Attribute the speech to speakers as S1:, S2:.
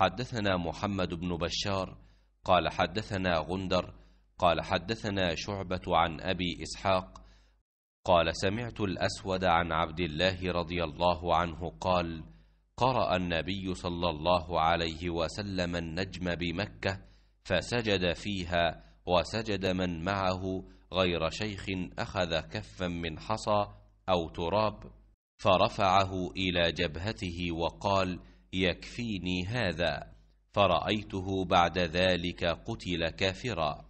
S1: حدثنا محمد بن بشار
S2: قال حدثنا غندر قال حدثنا شعبة عن أبي إسحاق قال سمعت الأسود عن عبد الله رضي الله عنه قال قرأ النبي صلى الله عليه وسلم النجم بمكة فسجد فيها وسجد من معه غير شيخ أخذ كفا من حصى أو تراب فرفعه إلى جبهته وقال يكفيني هذا فرأيته بعد
S1: ذلك قتل كافرا